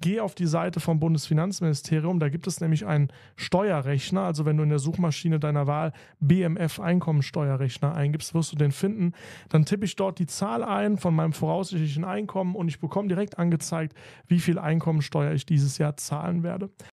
geh auf die Seite vom Bundesfinanzministerium. Da gibt es nämlich einen Steuerrechner. Also wenn du in der Suchmaschine deiner Wahl BMF Einkommensteuerrechner eingibst, wirst du den finden. Dann tippe ich dort die Zahl ein von meinem voraussichtlichen Einkommen und ich bekomme direkt angezeigt, wie viel Einkommensteuer ich dieses Jahr zahlen werde.